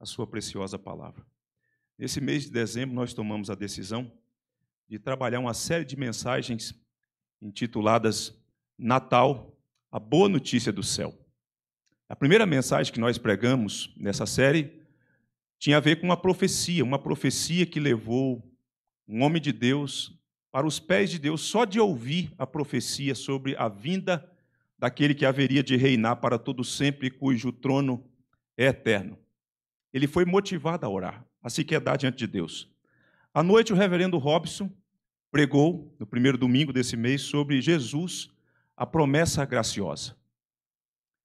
a sua preciosa palavra. Nesse mês de dezembro, nós tomamos a decisão de trabalhar uma série de mensagens intituladas Natal, a boa notícia do céu. A primeira mensagem que nós pregamos nessa série tinha a ver com uma profecia, uma profecia que levou um homem de Deus para os pés de Deus só de ouvir a profecia sobre a vinda daquele que haveria de reinar para todo sempre, cujo trono é eterno. Ele foi motivado a orar, a se quedar diante de Deus. À noite, o reverendo Robson pregou, no primeiro domingo desse mês, sobre Jesus, a promessa graciosa.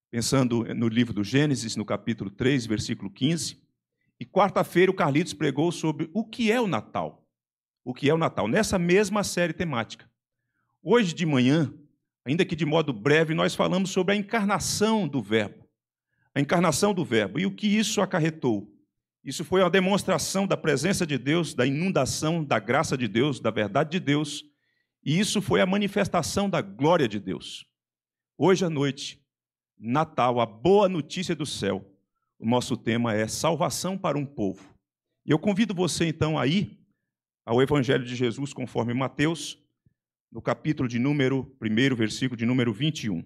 Pensando no livro do Gênesis, no capítulo 3, versículo 15. E quarta-feira, o Carlitos pregou sobre o que é o Natal. O que é o Natal, nessa mesma série temática. Hoje de manhã, ainda que de modo breve, nós falamos sobre a encarnação do Verbo a encarnação do Verbo. E o que isso acarretou? Isso foi uma demonstração da presença de Deus, da inundação da graça de Deus, da verdade de Deus, e isso foi a manifestação da glória de Deus. Hoje à noite, Natal, a boa notícia do céu, o nosso tema é salvação para um povo. E eu convido você então a ir ao Evangelho de Jesus conforme Mateus, no capítulo de número 1, versículo de número 21.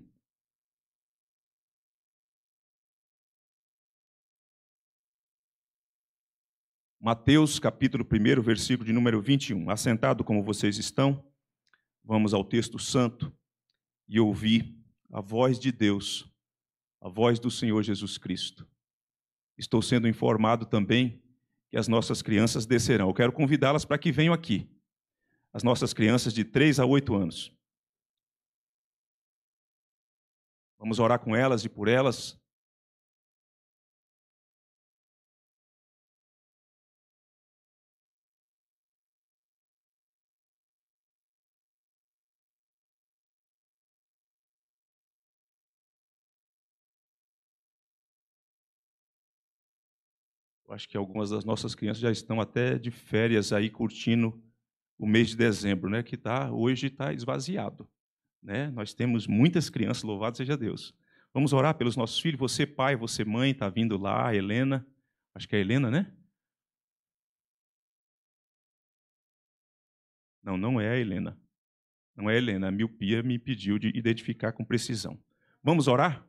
Mateus, capítulo 1, versículo de número 21. Assentado como vocês estão, vamos ao texto santo e ouvir a voz de Deus, a voz do Senhor Jesus Cristo. Estou sendo informado também que as nossas crianças descerão. Eu quero convidá-las para que venham aqui. As nossas crianças de 3 a 8 anos. Vamos orar com elas e por elas, acho que algumas das nossas crianças já estão até de férias aí curtindo o mês de dezembro, né? Que tá hoje está esvaziado, né? Nós temos muitas crianças, louvado seja Deus. Vamos orar pelos nossos filhos. Você pai, você mãe, está vindo lá, a Helena, acho que é a Helena, né? Não, não é a Helena. Não é a Helena. A miopia me pediu de identificar com precisão. Vamos orar?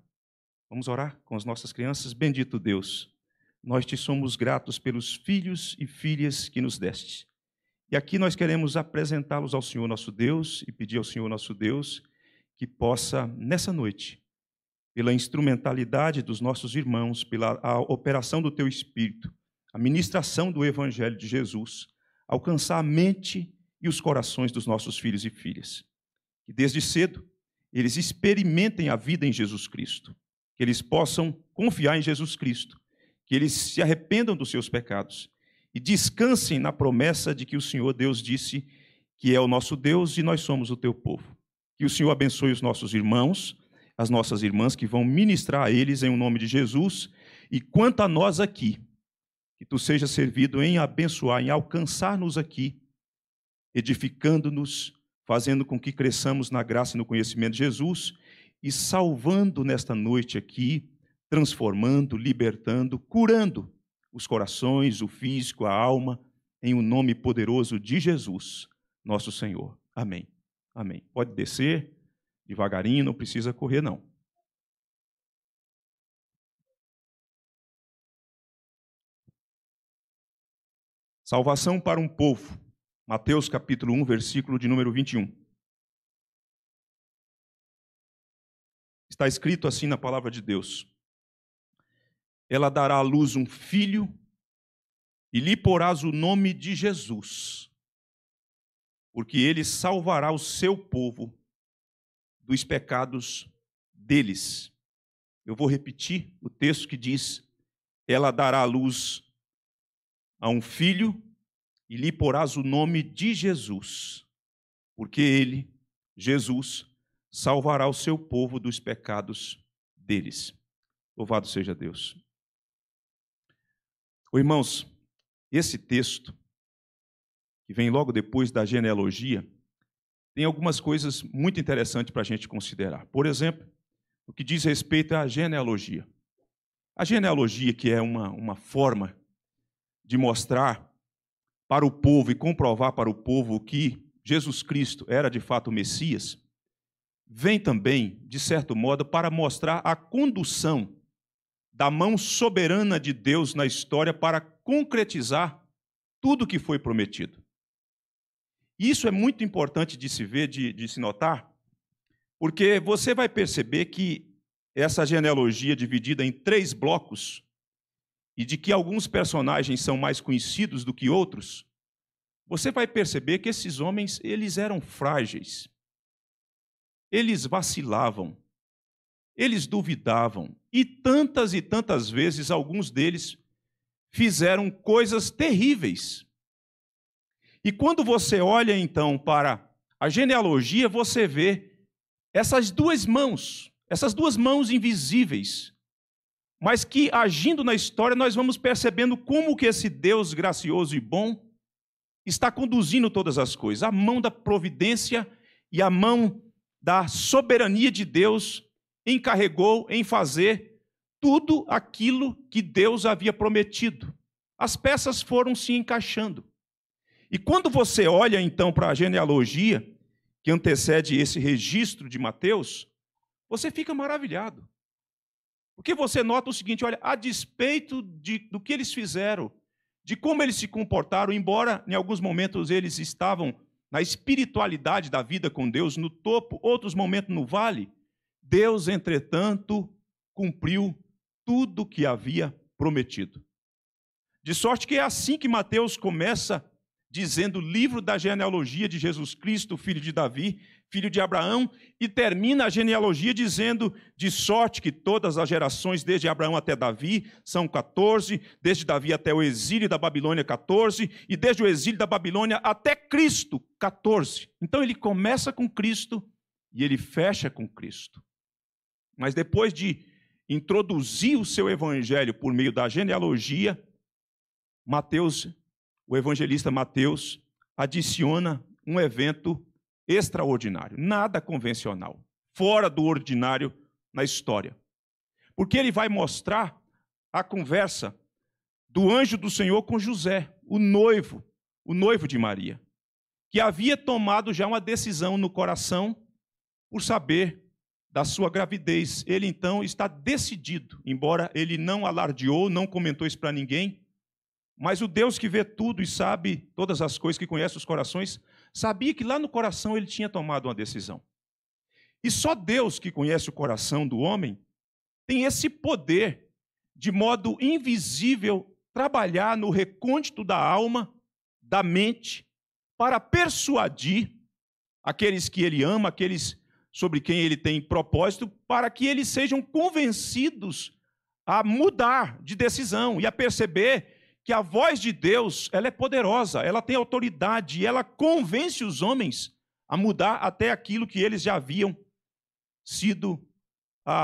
Vamos orar com as nossas crianças. Bendito Deus nós te somos gratos pelos filhos e filhas que nos deste. E aqui nós queremos apresentá-los ao Senhor nosso Deus e pedir ao Senhor nosso Deus que possa, nessa noite, pela instrumentalidade dos nossos irmãos, pela operação do teu Espírito, a ministração do Evangelho de Jesus, alcançar a mente e os corações dos nossos filhos e filhas. Que desde cedo eles experimentem a vida em Jesus Cristo, que eles possam confiar em Jesus Cristo que eles se arrependam dos seus pecados e descansem na promessa de que o Senhor Deus disse que é o nosso Deus e nós somos o teu povo. Que o Senhor abençoe os nossos irmãos, as nossas irmãs que vão ministrar a eles em o nome de Jesus e quanto a nós aqui, que tu seja servido em abençoar, em alcançar-nos aqui, edificando-nos, fazendo com que cresçamos na graça e no conhecimento de Jesus e salvando nesta noite aqui transformando, libertando, curando os corações, o físico, a alma, em o um nome poderoso de Jesus, nosso Senhor. Amém. Amém. Pode descer devagarinho, não precisa correr, não. Salvação para um povo. Mateus capítulo 1, versículo de número 21. Está escrito assim na palavra de Deus: ela dará à luz um filho e lhe porás o nome de Jesus, porque ele salvará o seu povo dos pecados deles. Eu vou repetir o texto que diz: Ela dará à luz a um filho e lhe porás o nome de Jesus, porque ele, Jesus, salvará o seu povo dos pecados deles. Louvado seja Deus. Oh, irmãos, esse texto, que vem logo depois da genealogia, tem algumas coisas muito interessantes para a gente considerar. Por exemplo, o que diz respeito à genealogia. A genealogia, que é uma, uma forma de mostrar para o povo e comprovar para o povo que Jesus Cristo era de fato o Messias, vem também, de certo modo, para mostrar a condução da mão soberana de Deus na história para concretizar tudo o que foi prometido. Isso é muito importante de se ver, de, de se notar, porque você vai perceber que essa genealogia dividida em três blocos e de que alguns personagens são mais conhecidos do que outros, você vai perceber que esses homens, eles eram frágeis. Eles vacilavam. Eles duvidavam, e tantas e tantas vezes alguns deles fizeram coisas terríveis. E quando você olha então para a genealogia, você vê essas duas mãos, essas duas mãos invisíveis, mas que agindo na história nós vamos percebendo como que esse Deus gracioso e bom está conduzindo todas as coisas, a mão da providência e a mão da soberania de Deus encarregou em fazer tudo aquilo que Deus havia prometido. As peças foram se encaixando. E quando você olha então para a genealogia que antecede esse registro de Mateus, você fica maravilhado. Porque você nota o seguinte: olha, a despeito de, do que eles fizeram, de como eles se comportaram, embora em alguns momentos eles estavam na espiritualidade da vida com Deus, no topo, outros momentos no vale, Deus, entretanto, cumpriu tudo o que havia prometido. De sorte que é assim que Mateus começa dizendo o livro da genealogia de Jesus Cristo, filho de Davi, filho de Abraão, e termina a genealogia dizendo: de sorte que todas as gerações, desde Abraão até Davi, são 14, desde Davi até o exílio da Babilônia, 14, e desde o exílio da Babilônia até Cristo, 14. Então ele começa com Cristo e ele fecha com Cristo. Mas depois de introduzir o seu evangelho por meio da genealogia, Mateus, o evangelista Mateus, adiciona um evento extraordinário, nada convencional, fora do ordinário na história. Porque ele vai mostrar a conversa do anjo do Senhor com José, o noivo, o noivo de Maria, que havia tomado já uma decisão no coração por saber da sua gravidez. Ele então está decidido, embora ele não alardeou, não comentou isso para ninguém, mas o Deus que vê tudo e sabe todas as coisas, que conhece os corações, sabia que lá no coração ele tinha tomado uma decisão. E só Deus que conhece o coração do homem tem esse poder de modo invisível trabalhar no recôndito da alma, da mente, para persuadir aqueles que ele ama, aqueles sobre quem ele tem propósito, para que eles sejam convencidos a mudar de decisão e a perceber que a voz de Deus ela é poderosa, ela tem autoridade, ela convence os homens a mudar até aquilo que eles já haviam sido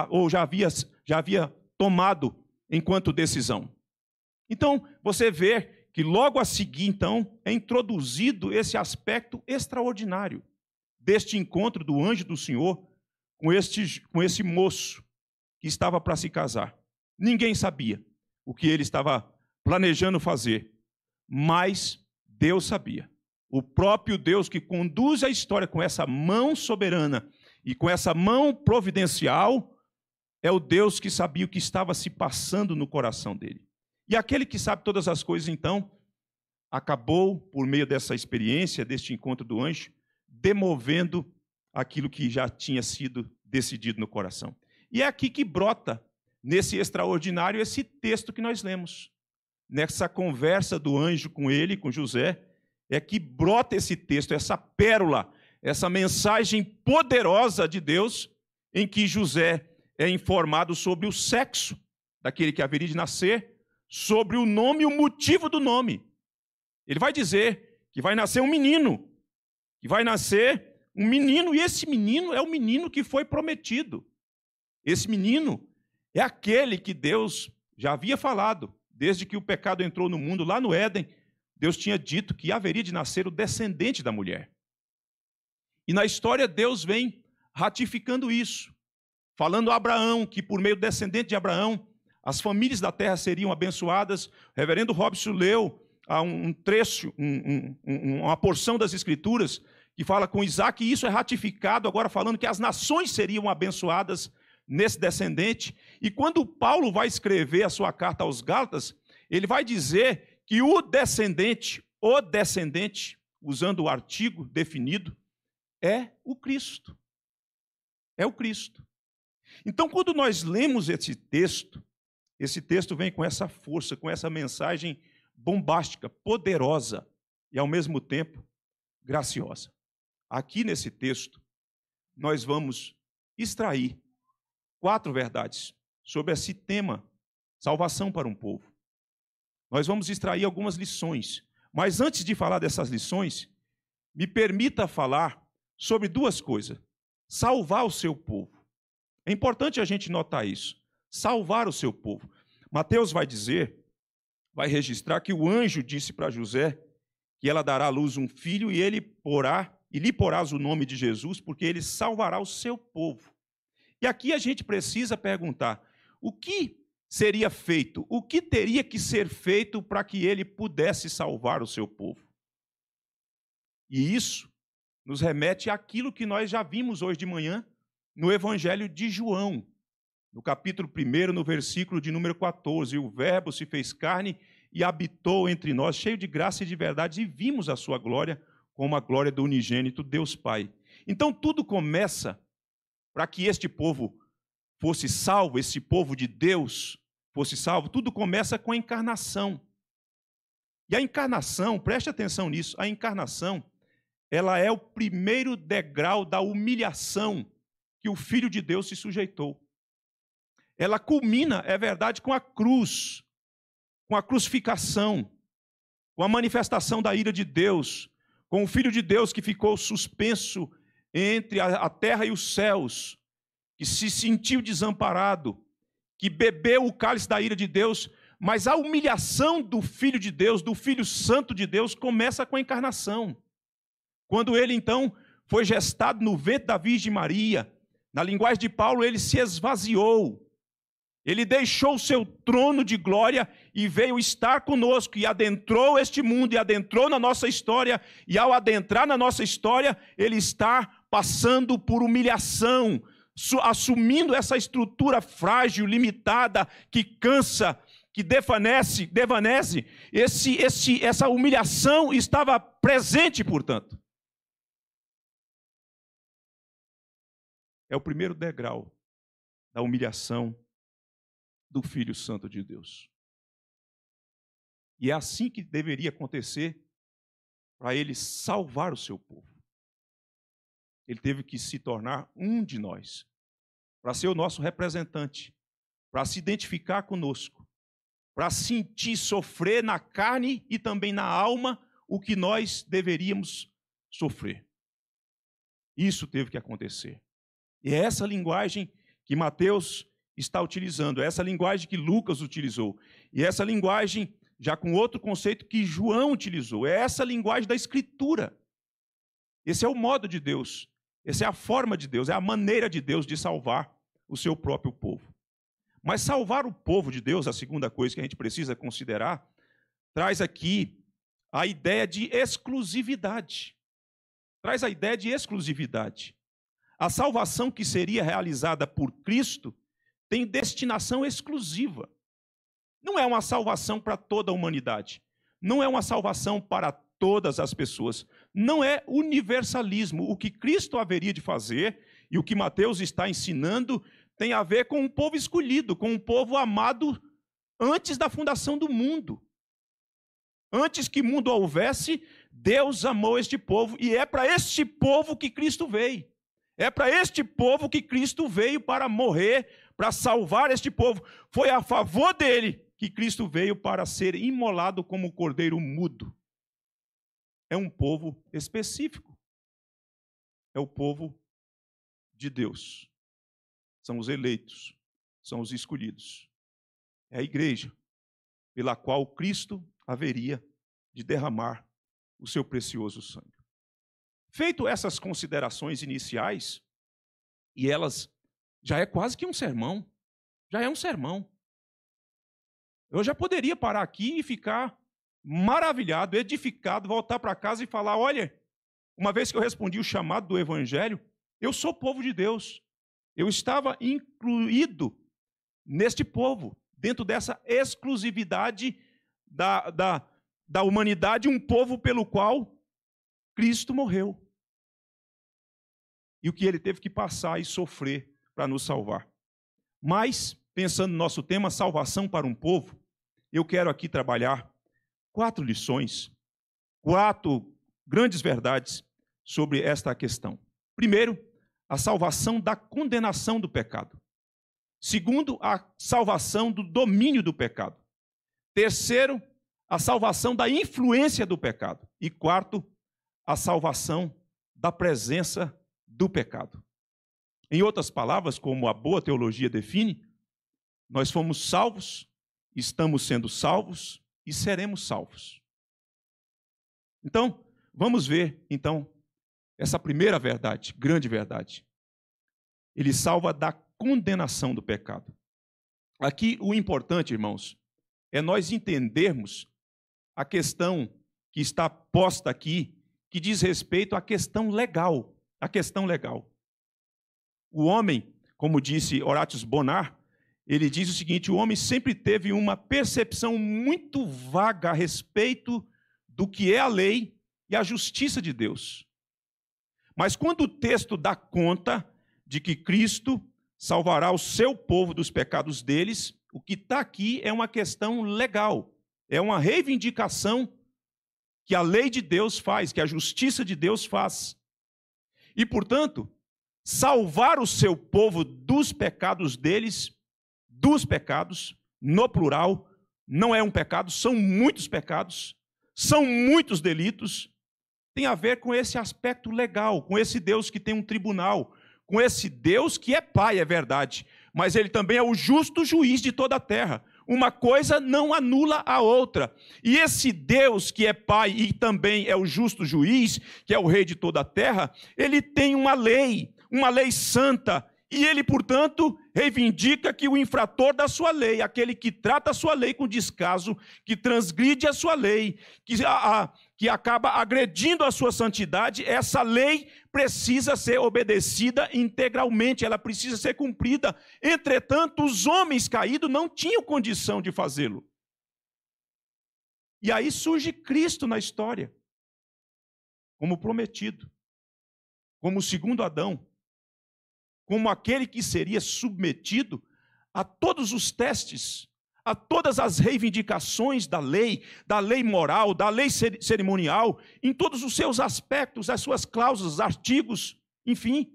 ou já havia, já havia tomado enquanto decisão. Então, você vê que logo a seguir, então, é introduzido esse aspecto extraordinário deste encontro do anjo do Senhor com este, com esse moço que estava para se casar. Ninguém sabia o que ele estava planejando fazer, mas Deus sabia. O próprio Deus que conduz a história com essa mão soberana e com essa mão providencial é o Deus que sabia o que estava se passando no coração dele. E aquele que sabe todas as coisas, então, acabou, por meio dessa experiência, deste encontro do anjo, demovendo aquilo que já tinha sido decidido no coração. E é aqui que brota, nesse extraordinário, esse texto que nós lemos. Nessa conversa do anjo com ele, com José, é que brota esse texto, essa pérola, essa mensagem poderosa de Deus, em que José é informado sobre o sexo daquele que haveria de nascer, sobre o nome e o motivo do nome. Ele vai dizer que vai nascer um menino, e vai nascer um menino, e esse menino é o menino que foi prometido. Esse menino é aquele que Deus já havia falado, desde que o pecado entrou no mundo, lá no Éden, Deus tinha dito que haveria de nascer o descendente da mulher. E na história, Deus vem ratificando isso, falando a Abraão que, por meio do descendente de Abraão, as famílias da terra seriam abençoadas. O reverendo Robson leu há um trecho, um, um, uma porção das Escrituras que fala com Isaac, e isso é ratificado agora falando que as nações seriam abençoadas nesse descendente. E quando Paulo vai escrever a sua carta aos Gálatas, ele vai dizer que o descendente, o descendente, usando o artigo definido, é o Cristo. É o Cristo. Então, quando nós lemos esse texto, esse texto vem com essa força, com essa mensagem bombástica, poderosa e, ao mesmo tempo, graciosa. Aqui nesse texto, nós vamos extrair quatro verdades sobre esse tema, salvação para um povo. Nós vamos extrair algumas lições, mas antes de falar dessas lições, me permita falar sobre duas coisas: salvar o seu povo. É importante a gente notar isso, salvar o seu povo. Mateus vai dizer vai registrar que o anjo disse para José que ela dará à luz um filho e ele porá e lhe porás o nome de Jesus, porque ele salvará o seu povo. E aqui a gente precisa perguntar: o que seria feito? O que teria que ser feito para que ele pudesse salvar o seu povo? E isso nos remete àquilo que nós já vimos hoje de manhã no Evangelho de João, no capítulo 1, no versículo de número 14: O Verbo se fez carne e habitou entre nós, cheio de graça e de verdade, e vimos a sua glória como a glória do unigênito Deus Pai. Então tudo começa para que este povo fosse salvo, este povo de Deus fosse salvo, tudo começa com a encarnação. E a encarnação, preste atenção nisso, a encarnação, ela é o primeiro degrau da humilhação que o Filho de Deus se sujeitou ela culmina, é verdade, com a cruz, com a crucificação, com a manifestação da ira de Deus, com o Filho de Deus que ficou suspenso entre a, terra e os céus, que se sentiu desamparado, que bebeu o cálice da ira de Deus, mas a humilhação do Filho de Deus, do Filho Santo de Deus, começa com a encarnação. Quando ele, então, foi gestado no ventre da Virgem Maria, na linguagem de Paulo, ele se esvaziou, ele deixou o seu trono de glória e veio estar conosco e adentrou este mundo e adentrou na nossa história. E ao adentrar na nossa história, ele está passando por humilhação, assumindo essa estrutura frágil, limitada, que cansa, que defanece, devanece. Esse, esse, essa humilhação estava presente, portanto. É o primeiro degrau da humilhação do Filho Santo de Deus. E é assim que deveria acontecer para ele salvar o seu povo. Ele teve que se tornar um de nós, para ser o nosso representante, para se identificar conosco, para sentir, sofrer na carne e também na alma o que nós deveríamos sofrer. Isso teve que acontecer. E é essa linguagem que Mateus está utilizando, é essa linguagem que Lucas utilizou. E é essa linguagem, já com outro conceito que João utilizou, é essa linguagem da Escritura. Esse é o modo de Deus, essa é a forma de Deus, é a maneira de Deus de salvar o seu próprio povo. Mas salvar o povo de Deus, a segunda coisa que a gente precisa considerar, traz aqui a ideia de exclusividade. Traz a ideia de exclusividade. A salvação que seria realizada por Cristo tem destinação exclusiva. Não é uma salvação para toda a humanidade. Não é uma salvação para todas as pessoas. Não é universalismo. O que Cristo haveria de fazer e o que Mateus está ensinando tem a ver com um povo escolhido, com um povo amado antes da fundação do mundo. Antes que mundo houvesse, Deus amou este povo e é para este povo que Cristo veio. É para este povo que Cristo veio para morrer para salvar este povo, foi a favor dele que Cristo veio para ser imolado como cordeiro mudo. É um povo específico. É o povo de Deus. São os eleitos, são os escolhidos. É a igreja pela qual Cristo haveria de derramar o seu precioso sangue. Feito essas considerações iniciais, e elas já é quase que um sermão. Já é um sermão. Eu já poderia parar aqui e ficar maravilhado, edificado, voltar para casa e falar: olha, uma vez que eu respondi o chamado do Evangelho, eu sou povo de Deus. Eu estava incluído neste povo, dentro dessa exclusividade da, da, da humanidade, um povo pelo qual Cristo morreu. E o que ele teve que passar e sofrer para nos salvar. Mas, pensando no nosso tema, salvação para um povo, eu quero aqui trabalhar quatro lições, quatro grandes verdades sobre esta questão. Primeiro, a salvação da condenação do pecado. Segundo, a salvação do domínio do pecado. Terceiro, a salvação da influência do pecado. E quarto, a salvação da presença do pecado. Em outras palavras, como a boa teologia define, nós fomos salvos, estamos sendo salvos e seremos salvos. Então, vamos ver então essa primeira verdade, grande verdade. Ele salva da condenação do pecado. Aqui o importante, irmãos, é nós entendermos a questão que está posta aqui, que diz respeito à questão legal, a questão legal. O homem, como disse Horatius Bonar, ele diz o seguinte: o homem sempre teve uma percepção muito vaga a respeito do que é a lei e a justiça de Deus. Mas quando o texto dá conta de que Cristo salvará o seu povo dos pecados deles, o que está aqui é uma questão legal, é uma reivindicação que a lei de Deus faz, que a justiça de Deus faz. E, portanto, salvar o seu povo dos pecados deles, dos pecados, no plural, não é um pecado, são muitos pecados, são muitos delitos, tem a ver com esse aspecto legal, com esse Deus que tem um tribunal, com esse Deus que é pai, é verdade, mas ele também é o justo juiz de toda a terra. Uma coisa não anula a outra. E esse Deus que é Pai e também é o justo juiz, que é o Rei de toda a terra, ele tem uma lei uma lei santa, e ele, portanto, reivindica que o infrator da sua lei, aquele que trata a sua lei com descaso, que transgride a sua lei, que, a, a, que acaba agredindo a sua santidade, essa lei precisa ser obedecida integralmente, ela precisa ser cumprida. Entretanto, os homens caídos não tinham condição de fazê-lo. E aí surge Cristo na história, como prometido, como o segundo Adão como aquele que seria submetido a todos os testes, a todas as reivindicações da lei, da lei moral, da lei cerimonial, em todos os seus aspectos, as suas cláusulas, artigos, enfim.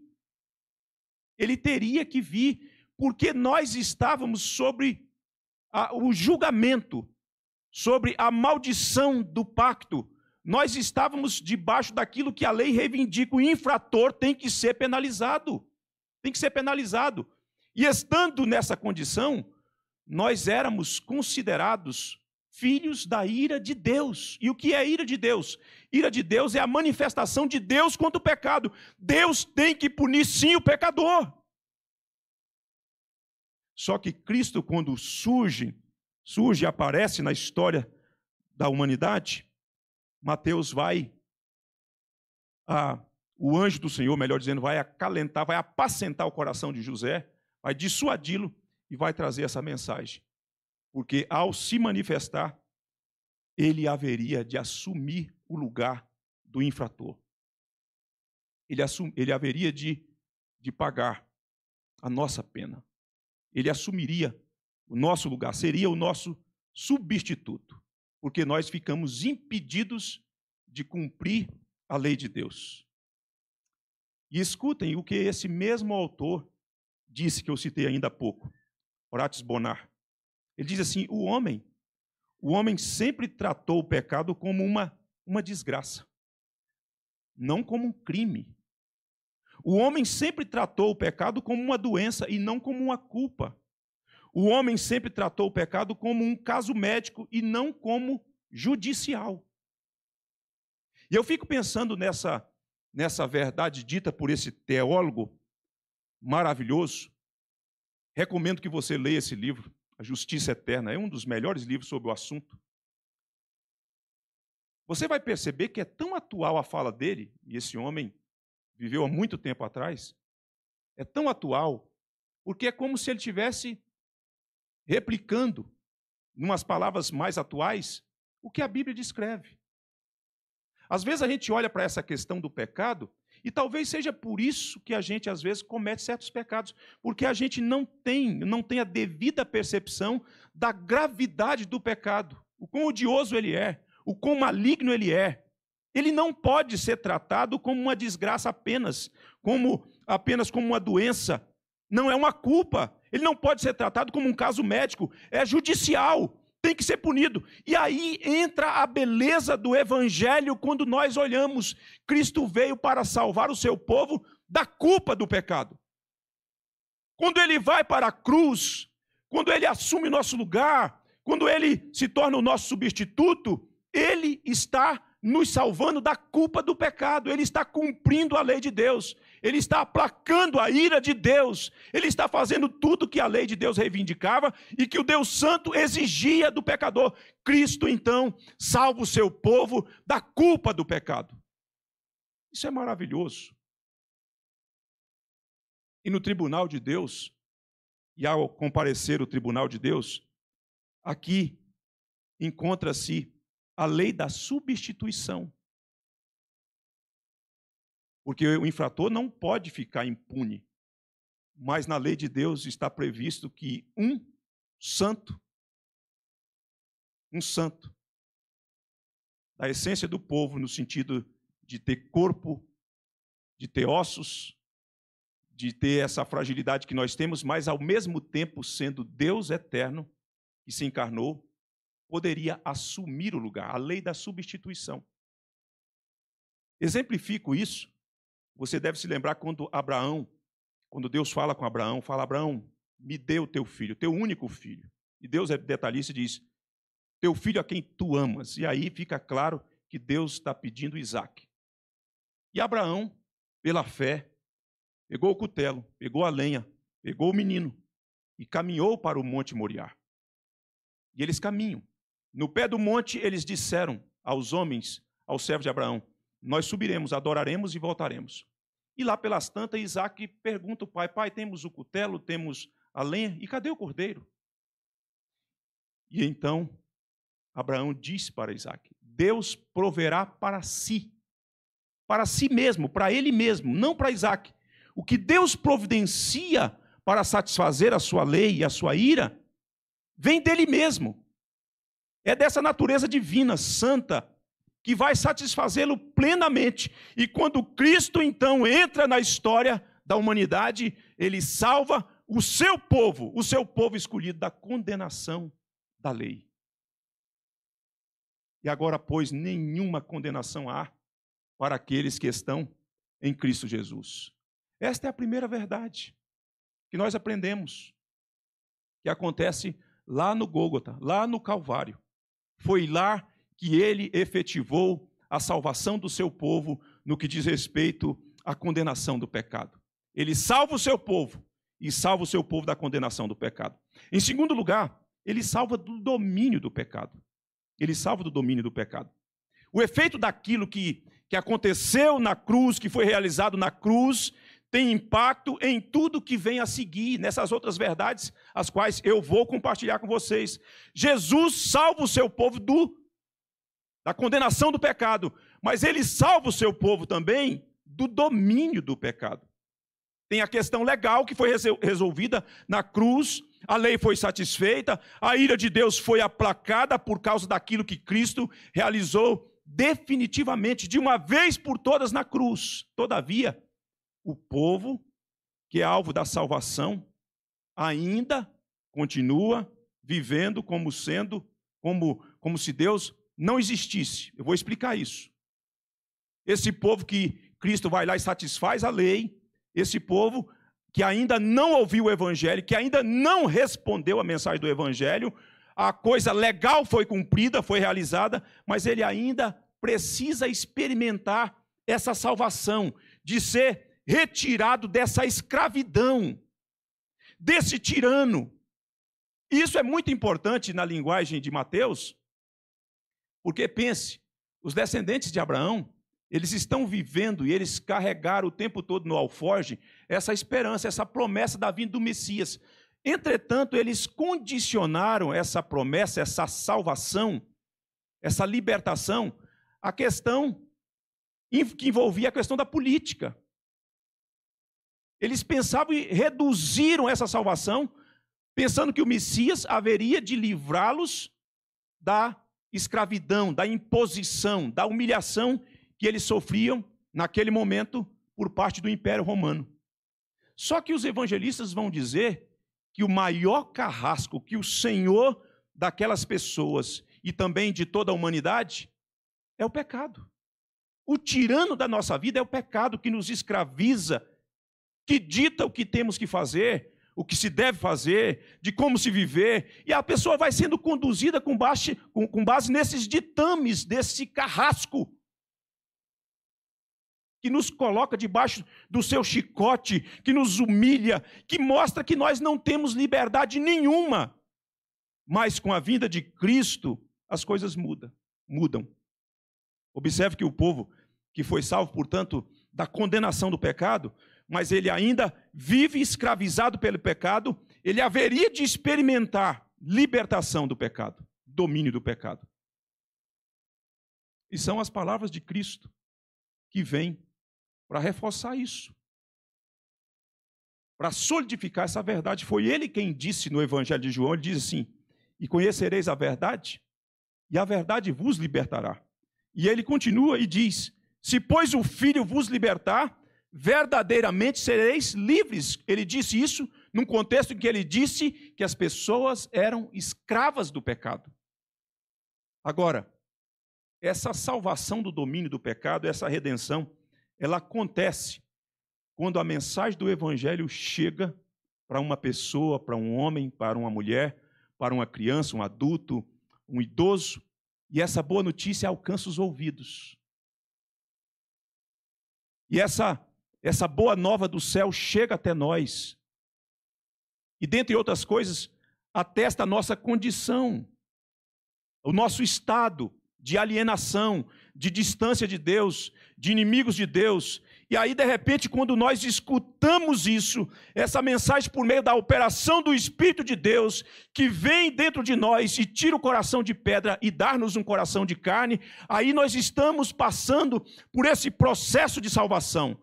Ele teria que vir, porque nós estávamos sobre a, o julgamento, sobre a maldição do pacto. Nós estávamos debaixo daquilo que a lei reivindica, o infrator tem que ser penalizado tem que ser penalizado. E estando nessa condição, nós éramos considerados filhos da ira de Deus. E o que é ira de Deus? Ira de Deus é a manifestação de Deus contra o pecado. Deus tem que punir sim o pecador. Só que Cristo, quando surge, surge, aparece na história da humanidade, Mateus vai a o anjo do Senhor, melhor dizendo, vai acalentar, vai apacentar o coração de José, vai dissuadi-lo e vai trazer essa mensagem. Porque ao se manifestar, ele haveria de assumir o lugar do infrator. Ele, assum, ele haveria de, de pagar a nossa pena. Ele assumiria o nosso lugar, seria o nosso substituto, porque nós ficamos impedidos de cumprir a lei de Deus. E escutem o que esse mesmo autor disse que eu citei ainda há pouco, Horatis Bonar. Ele diz assim: o homem, o homem sempre tratou o pecado como uma, uma desgraça, não como um crime. O homem sempre tratou o pecado como uma doença e não como uma culpa. O homem sempre tratou o pecado como um caso médico e não como judicial. E eu fico pensando nessa nessa verdade dita por esse teólogo maravilhoso, recomendo que você leia esse livro, A Justiça Eterna. É um dos melhores livros sobre o assunto. Você vai perceber que é tão atual a fala dele, e esse homem viveu há muito tempo atrás, é tão atual, porque é como se ele tivesse replicando, em umas palavras mais atuais, o que a Bíblia descreve. Às vezes a gente olha para essa questão do pecado e talvez seja por isso que a gente às vezes comete certos pecados, porque a gente não tem, não tem a devida percepção da gravidade do pecado, o quão odioso ele é, o quão maligno ele é. Ele não pode ser tratado como uma desgraça apenas, como apenas como uma doença. Não é uma culpa. Ele não pode ser tratado como um caso médico, é judicial tem que ser punido. E aí entra a beleza do evangelho quando nós olhamos. Cristo veio para salvar o seu povo da culpa do pecado. Quando ele vai para a cruz, quando ele assume nosso lugar, quando ele se torna o nosso substituto, ele está nos salvando da culpa do pecado, ele está cumprindo a lei de Deus, ele está aplacando a ira de Deus, ele está fazendo tudo que a lei de Deus reivindicava e que o Deus Santo exigia do pecador. Cristo, então, salva o seu povo da culpa do pecado. Isso é maravilhoso. E no tribunal de Deus, e ao comparecer o tribunal de Deus, aqui encontra-se a lei da substituição. Porque o infrator não pode ficar impune. Mas na lei de Deus está previsto que um santo, um santo, da essência do povo, no sentido de ter corpo, de ter ossos, de ter essa fragilidade que nós temos, mas ao mesmo tempo sendo Deus eterno, que se encarnou poderia assumir o lugar, a lei da substituição. Exemplifico isso. Você deve se lembrar quando Abraão, quando Deus fala com Abraão, fala: Abraão, me dê o teu filho, teu único filho. E Deus é detalhista e diz: Teu filho a quem tu amas. E aí fica claro que Deus está pedindo Isaac. E Abraão, pela fé, pegou o cutelo, pegou a lenha, pegou o menino e caminhou para o Monte Moriá. E eles caminham. No pé do monte eles disseram aos homens, aos servos de Abraão: Nós subiremos, adoraremos e voltaremos. E lá pelas tantas, Isaac pergunta ao pai: Pai, temos o cutelo, temos a lenha, e cadê o cordeiro? E então Abraão disse para Isaac: Deus proverá para si, para si mesmo, para ele mesmo, não para Isaac. O que Deus providencia para satisfazer a sua lei e a sua ira, vem dele mesmo é dessa natureza divina, santa, que vai satisfazê-lo plenamente. E quando Cristo então entra na história da humanidade, ele salva o seu povo, o seu povo escolhido da condenação da lei. E agora, pois, nenhuma condenação há para aqueles que estão em Cristo Jesus. Esta é a primeira verdade que nós aprendemos, que acontece lá no Gólgota, lá no Calvário. Foi lá que ele efetivou a salvação do seu povo no que diz respeito à condenação do pecado. Ele salva o seu povo e salva o seu povo da condenação do pecado. Em segundo lugar, ele salva do domínio do pecado. Ele salva do domínio do pecado. O efeito daquilo que, que aconteceu na cruz, que foi realizado na cruz, tem impacto em tudo que vem a seguir, nessas outras verdades, as quais eu vou compartilhar com vocês. Jesus salva o seu povo do da condenação do pecado, mas ele salva o seu povo também do domínio do pecado. Tem a questão legal que foi resolvida na cruz, a lei foi satisfeita, a ira de Deus foi aplacada por causa daquilo que Cristo realizou definitivamente, de uma vez por todas na cruz. Todavia, o povo que é alvo da salvação ainda continua vivendo como sendo como como se Deus não existisse. Eu vou explicar isso. Esse povo que Cristo vai lá e satisfaz a lei, esse povo que ainda não ouviu o evangelho, que ainda não respondeu a mensagem do evangelho, a coisa legal foi cumprida, foi realizada, mas ele ainda precisa experimentar essa salvação de ser retirado dessa escravidão, desse tirano. Isso é muito importante na linguagem de Mateus, porque pense, os descendentes de Abraão, eles estão vivendo e eles carregaram o tempo todo no alforge essa esperança, essa promessa da vinda do Messias. Entretanto, eles condicionaram essa promessa, essa salvação, essa libertação, à questão que envolvia a questão da política. Eles pensavam e reduziram essa salvação, pensando que o Messias haveria de livrá-los da escravidão, da imposição, da humilhação que eles sofriam naquele momento por parte do Império Romano. Só que os evangelistas vão dizer que o maior carrasco que o Senhor daquelas pessoas e também de toda a humanidade é o pecado. O tirano da nossa vida é o pecado que nos escraviza que dita o que temos que fazer, o que se deve fazer, de como se viver, e a pessoa vai sendo conduzida com base, com, com base nesses ditames, desse carrasco que nos coloca debaixo do seu chicote, que nos humilha, que mostra que nós não temos liberdade nenhuma. Mas com a vinda de Cristo, as coisas mudam, mudam. Observe que o povo que foi salvo, portanto, da condenação do pecado, mas ele ainda vive escravizado pelo pecado, ele haveria de experimentar libertação do pecado, domínio do pecado. E são as palavras de Cristo que vêm para reforçar isso. Para solidificar essa verdade, foi ele quem disse no Evangelho de João, ele diz assim: "E conhecereis a verdade, e a verdade vos libertará". E ele continua e diz: "Se pois o filho vos libertar, verdadeiramente sereis livres. Ele disse isso num contexto em que ele disse que as pessoas eram escravas do pecado. Agora, essa salvação do domínio do pecado, essa redenção, ela acontece quando a mensagem do evangelho chega para uma pessoa, para um homem, para uma mulher, para uma criança, um adulto, um idoso, e essa boa notícia alcança os ouvidos. E essa essa boa nova do céu chega até nós. E dentre outras coisas, atesta a nossa condição, o nosso estado de alienação, de distância de Deus, de inimigos de Deus. E aí, de repente, quando nós escutamos isso, essa mensagem por meio da operação do Espírito de Deus, que vem dentro de nós e tira o coração de pedra e dá nos um coração de carne, aí nós estamos passando por esse processo de salvação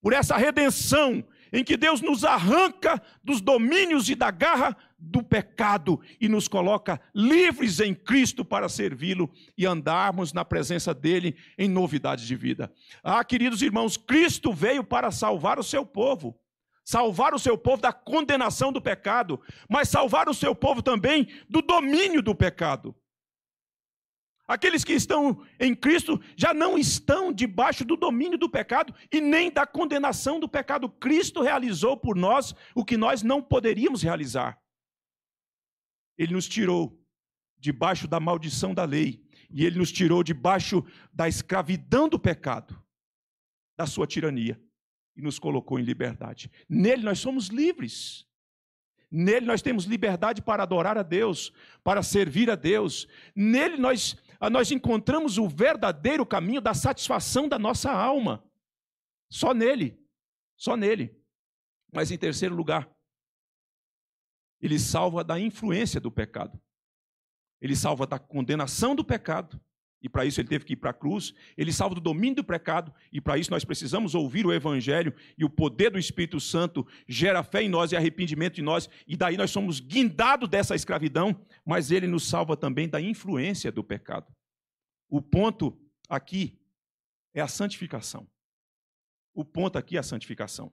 por essa redenção em que Deus nos arranca dos domínios e da garra do pecado e nos coloca livres em Cristo para servi-lo e andarmos na presença dele em novidade de vida. Ah, queridos irmãos, Cristo veio para salvar o seu povo. Salvar o seu povo da condenação do pecado, mas salvar o seu povo também do domínio do pecado. Aqueles que estão em Cristo já não estão debaixo do domínio do pecado e nem da condenação do pecado. Cristo realizou por nós o que nós não poderíamos realizar. Ele nos tirou debaixo da maldição da lei e ele nos tirou debaixo da escravidão do pecado, da sua tirania e nos colocou em liberdade. Nele nós somos livres. Nele nós temos liberdade para adorar a Deus, para servir a Deus. Nele nós ah, nós encontramos o verdadeiro caminho da satisfação da nossa alma. Só nele. Só nele. Mas em terceiro lugar, ele salva da influência do pecado. Ele salva da condenação do pecado e para isso ele teve que ir para a cruz, ele salva do domínio do pecado, e para isso nós precisamos ouvir o Evangelho, e o poder do Espírito Santo gera fé em nós e arrependimento em nós, e daí nós somos guindados dessa escravidão, mas ele nos salva também da influência do pecado. O ponto aqui é a santificação. O ponto aqui é a santificação,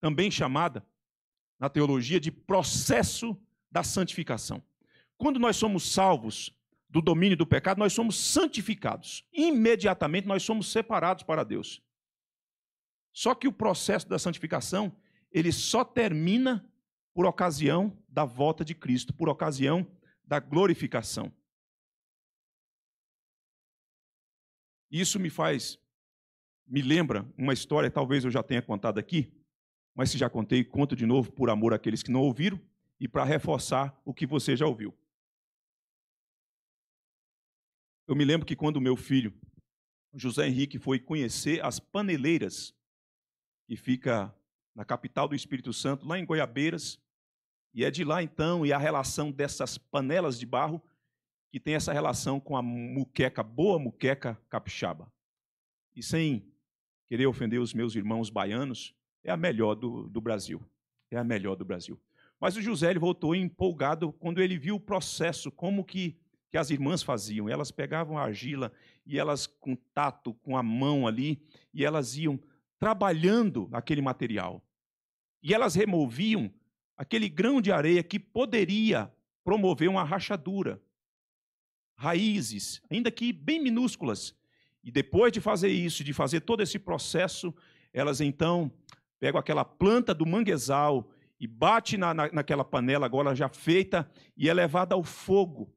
também chamada na teologia de processo da santificação. Quando nós somos salvos, do domínio do pecado, nós somos santificados. Imediatamente nós somos separados para Deus. Só que o processo da santificação, ele só termina por ocasião da volta de Cristo, por ocasião da glorificação. Isso me faz, me lembra uma história, talvez eu já tenha contado aqui, mas se já contei, conto de novo por amor àqueles que não ouviram e para reforçar o que você já ouviu. Eu me lembro que quando meu filho, José Henrique, foi conhecer as paneleiras, que fica na capital do Espírito Santo, lá em Goiabeiras, e é de lá então, e a relação dessas panelas de barro, que tem essa relação com a muqueca, boa muqueca capixaba. E sem querer ofender os meus irmãos baianos, é a melhor do, do Brasil. É a melhor do Brasil. Mas o José ele voltou empolgado quando ele viu o processo, como que que as irmãs faziam. Elas pegavam a argila e elas, com tato, com a mão ali, e elas iam trabalhando aquele material. E elas removiam aquele grão de areia que poderia promover uma rachadura. Raízes, ainda que bem minúsculas. E depois de fazer isso, de fazer todo esse processo, elas então pegam aquela planta do manguezal e bate na, na, naquela panela agora já feita e é levada ao fogo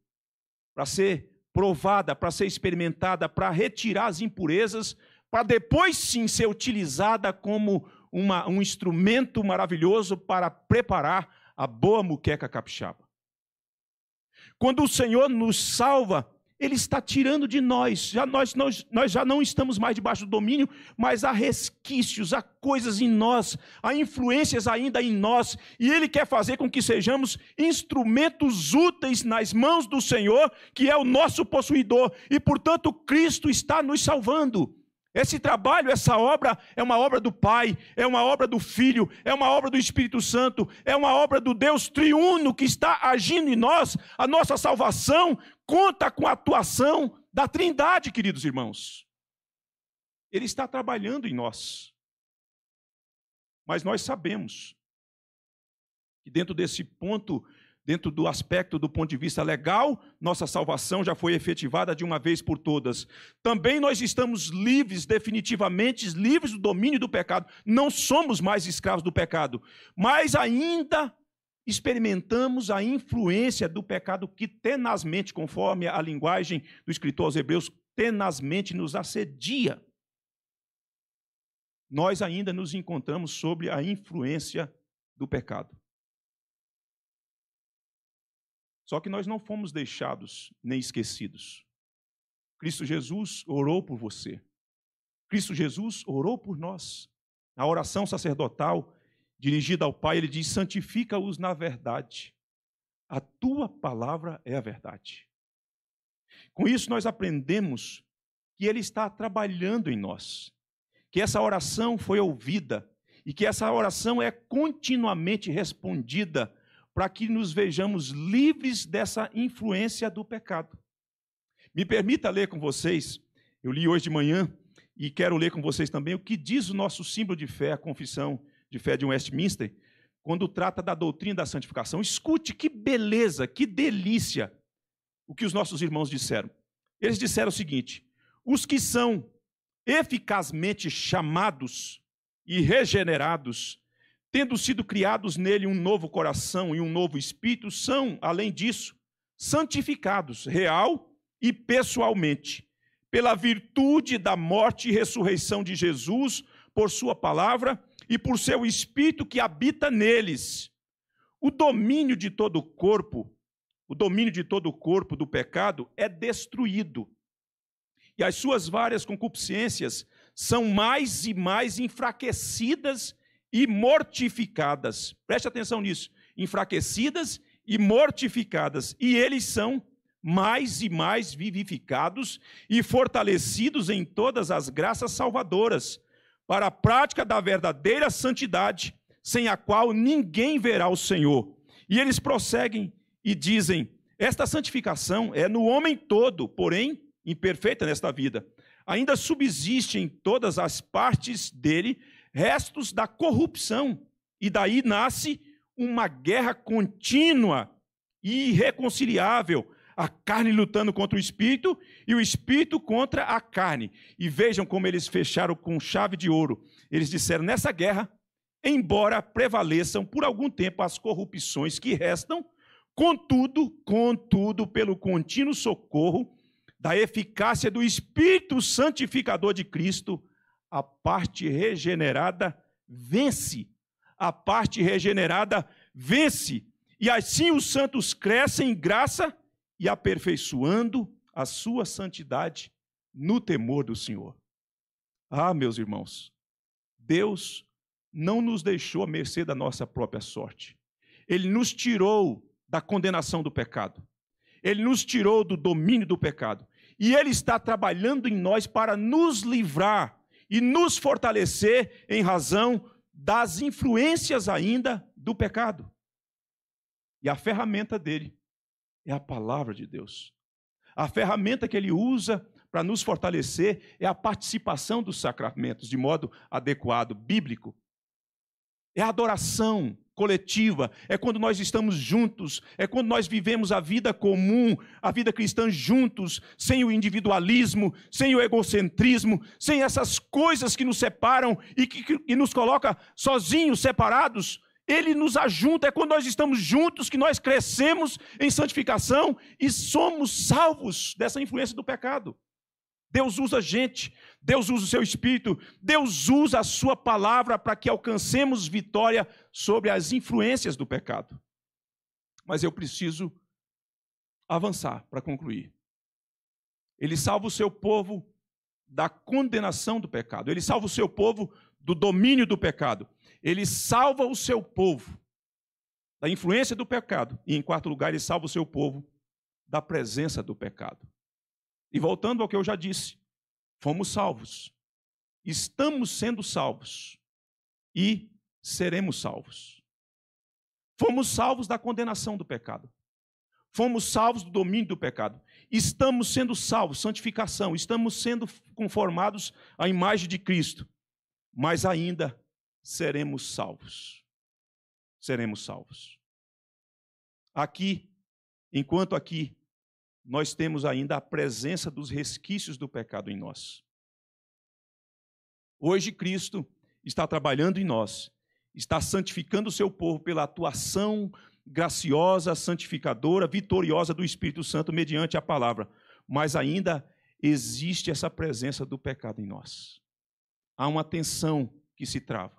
para ser provada, para ser experimentada, para retirar as impurezas, para depois sim ser utilizada como uma, um instrumento maravilhoso para preparar a boa muqueca capixaba. Quando o Senhor nos salva, ele está tirando de nós. Já nós, nós, nós já não estamos mais debaixo do domínio, mas há resquícios, há coisas em nós, há influências ainda em nós. E Ele quer fazer com que sejamos instrumentos úteis nas mãos do Senhor, que é o nosso possuidor. E, portanto, Cristo está nos salvando. Esse trabalho, essa obra é uma obra do Pai, é uma obra do Filho, é uma obra do Espírito Santo, é uma obra do Deus triuno que está agindo em nós. A nossa salvação conta com a atuação da Trindade, queridos irmãos. Ele está trabalhando em nós. Mas nós sabemos que dentro desse ponto Dentro do aspecto do ponto de vista legal, nossa salvação já foi efetivada de uma vez por todas. Também nós estamos livres, definitivamente livres do domínio do pecado. Não somos mais escravos do pecado, mas ainda experimentamos a influência do pecado que tenazmente, conforme a linguagem do escritor aos Hebreus, tenazmente nos assedia. Nós ainda nos encontramos sobre a influência do pecado. Só que nós não fomos deixados nem esquecidos. Cristo Jesus orou por você. Cristo Jesus orou por nós. Na oração sacerdotal dirigida ao Pai, ele diz: Santifica-os na verdade. A tua palavra é a verdade. Com isso, nós aprendemos que ele está trabalhando em nós, que essa oração foi ouvida e que essa oração é continuamente respondida para que nos vejamos livres dessa influência do pecado. Me permita ler com vocês, eu li hoje de manhã e quero ler com vocês também o que diz o nosso símbolo de fé, a confissão de fé de Westminster, quando trata da doutrina da santificação. Escute que beleza, que delícia o que os nossos irmãos disseram. Eles disseram o seguinte: os que são eficazmente chamados e regenerados tendo sido criados nele um novo coração e um novo espírito, são, além disso, santificados real e pessoalmente, pela virtude da morte e ressurreição de Jesus, por sua palavra e por seu espírito que habita neles. O domínio de todo o corpo, o domínio de todo o corpo do pecado é destruído. E as suas várias concupiscências são mais e mais enfraquecidas e mortificadas. Preste atenção nisso. Enfraquecidas e mortificadas. E eles são mais e mais vivificados e fortalecidos em todas as graças salvadoras, para a prática da verdadeira santidade, sem a qual ninguém verá o Senhor. E eles prosseguem e dizem: Esta santificação é no homem todo, porém imperfeita nesta vida. Ainda subsiste em todas as partes dele restos da corrupção. E daí nasce uma guerra contínua e irreconciliável. A carne lutando contra o espírito e o espírito contra a carne. E vejam como eles fecharam com chave de ouro. Eles disseram: nessa guerra, embora prevaleçam por algum tempo as corrupções que restam, contudo, contudo, pelo contínuo socorro da eficácia do Espírito Santificador de Cristo, a parte regenerada vence. A parte regenerada vence. E assim os santos crescem em graça e aperfeiçoando a sua santidade no temor do Senhor. Ah, meus irmãos, Deus não nos deixou à mercê da nossa própria sorte. Ele nos tirou da condenação do pecado. Ele nos tirou do domínio do pecado. E Ele está trabalhando em nós para nos livrar e nos fortalecer em razão das influências ainda do pecado. E a ferramenta dele é a palavra de Deus. A ferramenta que ele usa para nos fortalecer é a participação dos sacramentos de modo adequado, bíblico. É adoração coletiva, é quando nós estamos juntos, é quando nós vivemos a vida comum, a vida cristã juntos, sem o individualismo, sem o egocentrismo, sem essas coisas que nos separam e que, que e nos coloca sozinhos, separados. Ele nos ajunta, é quando nós estamos juntos que nós crescemos em santificação e somos salvos dessa influência do pecado. Deus usa gente, Deus usa o seu espírito, Deus usa a sua palavra para que alcancemos vitória sobre as influências do pecado. Mas eu preciso avançar para concluir. Ele salva o seu povo da condenação do pecado, ele salva o seu povo do domínio do pecado, ele salva o seu povo da influência do pecado, e em quarto lugar, ele salva o seu povo da presença do pecado. E voltando ao que eu já disse, fomos salvos. Estamos sendo salvos e seremos salvos. Fomos salvos da condenação do pecado. Fomos salvos do domínio do pecado. Estamos sendo salvos, santificação, estamos sendo conformados à imagem de Cristo. Mas ainda seremos salvos. Seremos salvos. Aqui, enquanto aqui nós temos ainda a presença dos resquícios do pecado em nós. Hoje, Cristo está trabalhando em nós, está santificando o seu povo pela atuação graciosa, santificadora, vitoriosa do Espírito Santo mediante a palavra. Mas ainda existe essa presença do pecado em nós. Há uma tensão que se trava.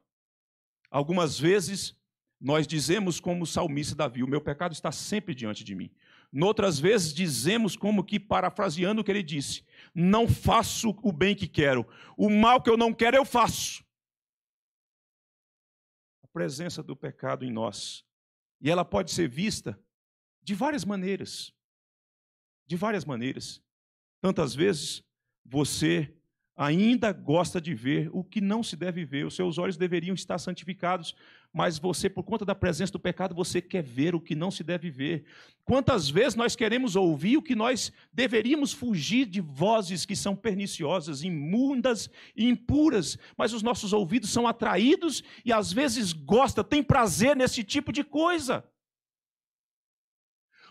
Algumas vezes nós dizemos, como o salmista Davi: O meu pecado está sempre diante de mim. Noutras vezes dizemos como que, parafraseando o que ele disse, não faço o bem que quero, o mal que eu não quero eu faço. A presença do pecado em nós. E ela pode ser vista de várias maneiras. De várias maneiras. Tantas vezes você ainda gosta de ver o que não se deve ver, os seus olhos deveriam estar santificados mas você, por conta da presença do pecado, você quer ver o que não se deve ver. Quantas vezes nós queremos ouvir o que nós deveríamos fugir de vozes que são perniciosas, imundas e impuras, mas os nossos ouvidos são atraídos e às vezes gosta, tem prazer nesse tipo de coisa.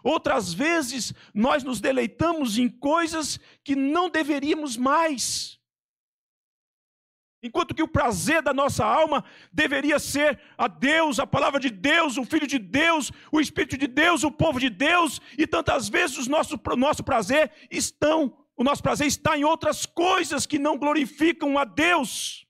Outras vezes nós nos deleitamos em coisas que não deveríamos mais. Enquanto que o prazer da nossa alma deveria ser a Deus, a palavra de Deus, o Filho de Deus, o Espírito de Deus, o povo de Deus, e tantas vezes o nosso, nosso prazer estão, o nosso prazer está em outras coisas que não glorificam a Deus.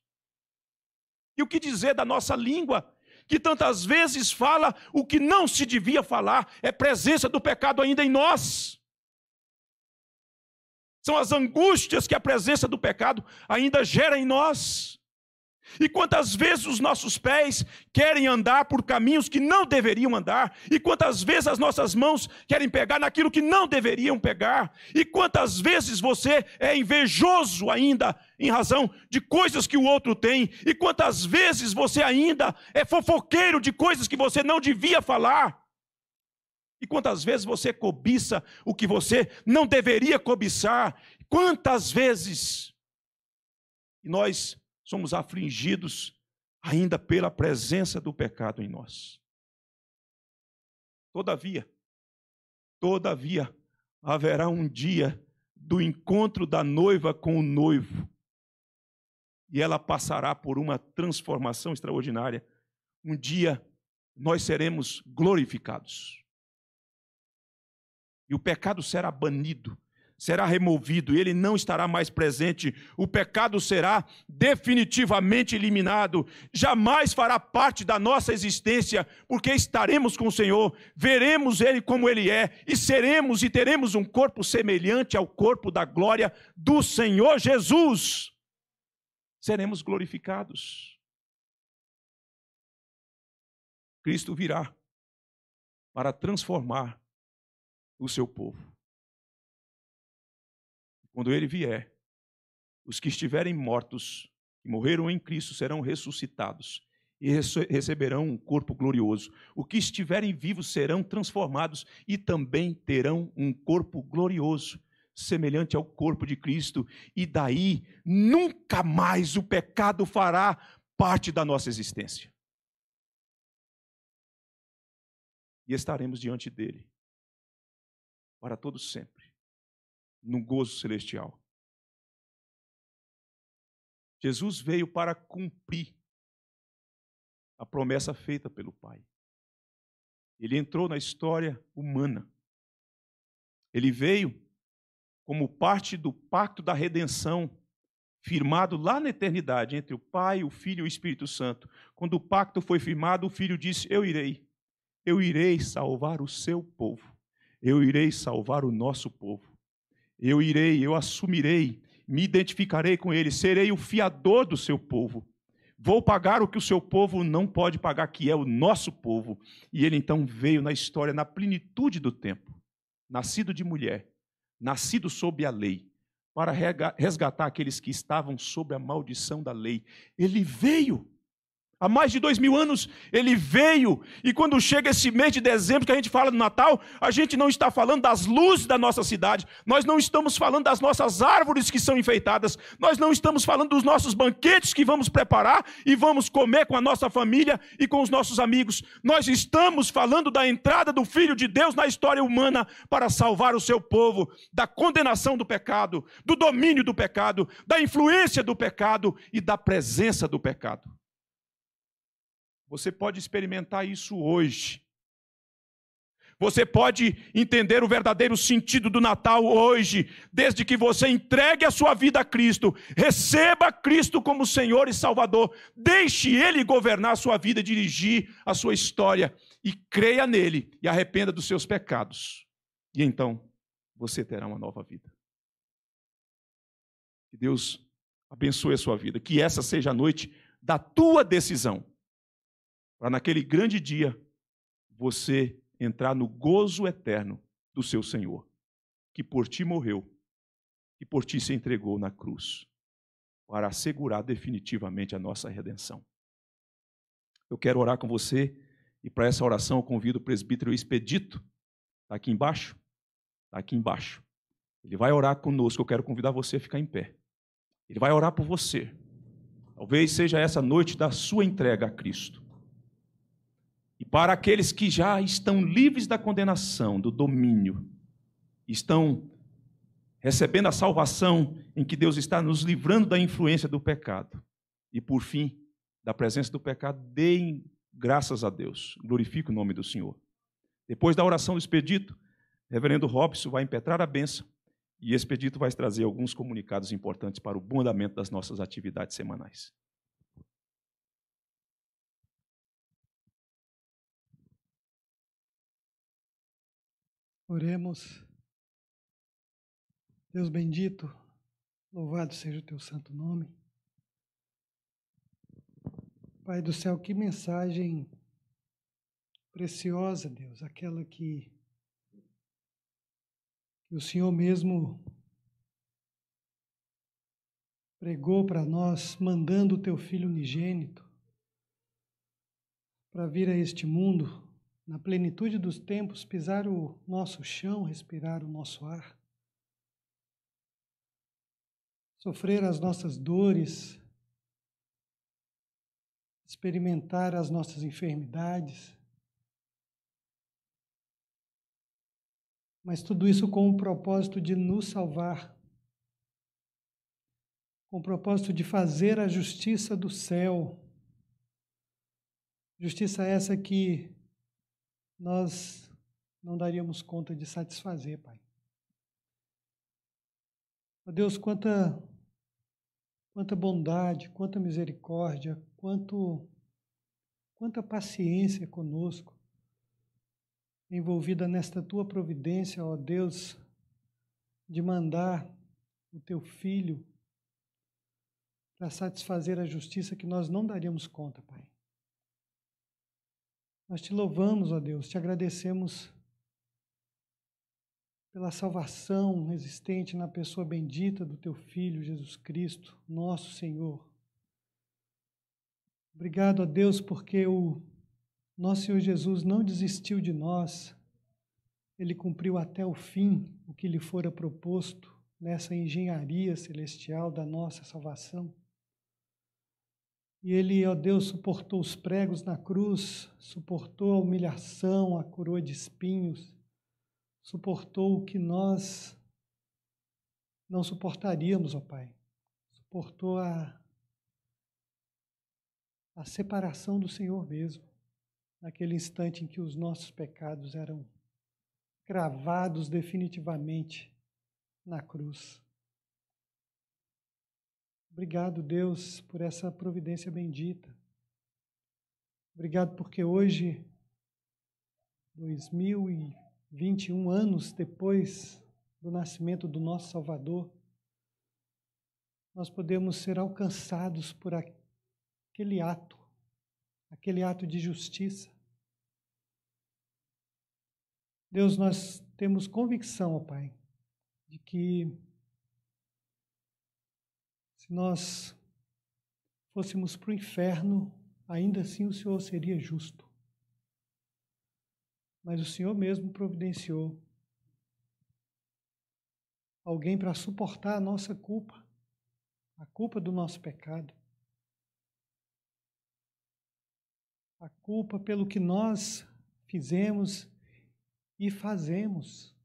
E o que dizer da nossa língua, que tantas vezes fala o que não se devia falar, é presença do pecado ainda em nós são as angústias que a presença do pecado ainda gera em nós. E quantas vezes os nossos pés querem andar por caminhos que não deveriam andar, e quantas vezes as nossas mãos querem pegar naquilo que não deveriam pegar, e quantas vezes você é invejoso ainda em razão de coisas que o outro tem, e quantas vezes você ainda é fofoqueiro de coisas que você não devia falar. E quantas vezes você cobiça o que você não deveria cobiçar? Quantas vezes nós somos afligidos ainda pela presença do pecado em nós? Todavia, todavia, haverá um dia do encontro da noiva com o noivo. E ela passará por uma transformação extraordinária. Um dia nós seremos glorificados e o pecado será banido, será removido, ele não estará mais presente, o pecado será definitivamente eliminado, jamais fará parte da nossa existência, porque estaremos com o Senhor, veremos ele como ele é e seremos e teremos um corpo semelhante ao corpo da glória do Senhor Jesus. Seremos glorificados. Cristo virá para transformar o seu povo. Quando ele vier, os que estiverem mortos, que morreram em Cristo, serão ressuscitados e receberão um corpo glorioso. O que estiverem vivos serão transformados e também terão um corpo glorioso, semelhante ao corpo de Cristo, e daí nunca mais o pecado fará parte da nossa existência. E estaremos diante dele para todos sempre, no gozo celestial. Jesus veio para cumprir a promessa feita pelo Pai. Ele entrou na história humana. Ele veio como parte do pacto da redenção firmado lá na eternidade entre o Pai, o Filho e o Espírito Santo. Quando o pacto foi firmado, o Filho disse: Eu irei, eu irei salvar o seu povo. Eu irei salvar o nosso povo. Eu irei, eu assumirei, me identificarei com ele, serei o fiador do seu povo. Vou pagar o que o seu povo não pode pagar, que é o nosso povo. E ele então veio na história, na plenitude do tempo, nascido de mulher, nascido sob a lei, para resgatar aqueles que estavam sob a maldição da lei. Ele veio Há mais de dois mil anos ele veio, e quando chega esse mês de dezembro que a gente fala do Natal, a gente não está falando das luzes da nossa cidade, nós não estamos falando das nossas árvores que são enfeitadas, nós não estamos falando dos nossos banquetes que vamos preparar e vamos comer com a nossa família e com os nossos amigos, nós estamos falando da entrada do Filho de Deus na história humana para salvar o seu povo da condenação do pecado, do domínio do pecado, da influência do pecado e da presença do pecado. Você pode experimentar isso hoje. Você pode entender o verdadeiro sentido do Natal hoje, desde que você entregue a sua vida a Cristo, receba Cristo como Senhor e Salvador, deixe Ele governar a sua vida, dirigir a sua história e creia nele e arrependa dos seus pecados. E então você terá uma nova vida. Que Deus abençoe a sua vida, que essa seja a noite da tua decisão para naquele grande dia você entrar no gozo eterno do seu Senhor, que por ti morreu, que por ti se entregou na cruz, para assegurar definitivamente a nossa redenção. Eu quero orar com você e para essa oração eu convido o presbítero Expedito, está aqui embaixo, está aqui embaixo. Ele vai orar conosco, eu quero convidar você a ficar em pé. Ele vai orar por você. Talvez seja essa noite da sua entrega a Cristo. E para aqueles que já estão livres da condenação, do domínio, estão recebendo a salvação em que Deus está nos livrando da influência do pecado. E por fim, da presença do pecado, deem graças a Deus. Glorifique o nome do Senhor. Depois da oração do expedito, reverendo Robson vai impetrar a benção e expedito vai trazer alguns comunicados importantes para o bom andamento das nossas atividades semanais. Oremos. Deus bendito, louvado seja o teu santo nome. Pai do céu, que mensagem preciosa, Deus, aquela que, que o Senhor mesmo pregou para nós, mandando o teu filho unigênito para vir a este mundo na plenitude dos tempos, pisar o nosso chão, respirar o nosso ar, sofrer as nossas dores, experimentar as nossas enfermidades. Mas tudo isso com o propósito de nos salvar, com o propósito de fazer a justiça do céu. Justiça essa que nós não daríamos conta de satisfazer, Pai. Ó Deus, quanta, quanta bondade, quanta misericórdia, quanto, quanta paciência conosco envolvida nesta tua providência, ó Deus, de mandar o teu filho para satisfazer a justiça que nós não daríamos conta, Pai. Nós te louvamos, ó Deus, te agradecemos pela salvação existente na pessoa bendita do teu filho Jesus Cristo, nosso Senhor. Obrigado a Deus porque o nosso Senhor Jesus não desistiu de nós. Ele cumpriu até o fim o que lhe fora proposto nessa engenharia celestial da nossa salvação. E ele, ó Deus, suportou os pregos na cruz, suportou a humilhação, a coroa de espinhos, suportou o que nós não suportaríamos, ó Pai. Suportou a, a separação do Senhor mesmo, naquele instante em que os nossos pecados eram cravados definitivamente na cruz. Obrigado, Deus, por essa providência bendita. Obrigado porque hoje, 2021 anos depois do nascimento do nosso Salvador, nós podemos ser alcançados por aquele ato, aquele ato de justiça. Deus, nós temos convicção, ó Pai, de que se nós fôssemos para o inferno, ainda assim o Senhor seria justo. Mas o Senhor mesmo providenciou alguém para suportar a nossa culpa, a culpa do nosso pecado, a culpa pelo que nós fizemos e fazemos.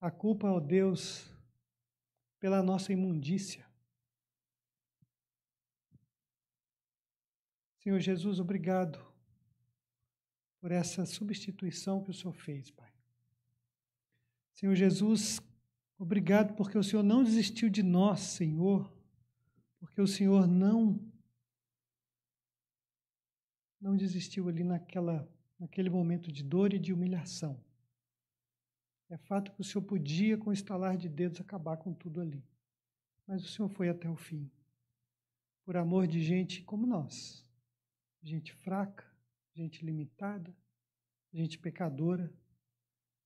A culpa, ó Deus, pela nossa imundícia. Senhor Jesus, obrigado por essa substituição que o Senhor fez, Pai. Senhor Jesus, obrigado porque o Senhor não desistiu de nós, Senhor, porque o Senhor não não desistiu ali naquela naquele momento de dor e de humilhação. É fato que o senhor podia, com o estalar de dedos, acabar com tudo ali. Mas o senhor foi até o fim. Por amor de gente como nós. Gente fraca, gente limitada, gente pecadora,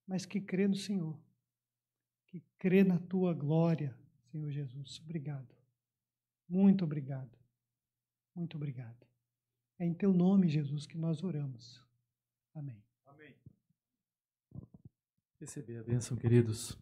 mas que crê no Senhor. Que crê na tua glória, Senhor Jesus. Obrigado. Muito obrigado. Muito obrigado. É em teu nome, Jesus, que nós oramos. Amém. Receber a bênção, queridos.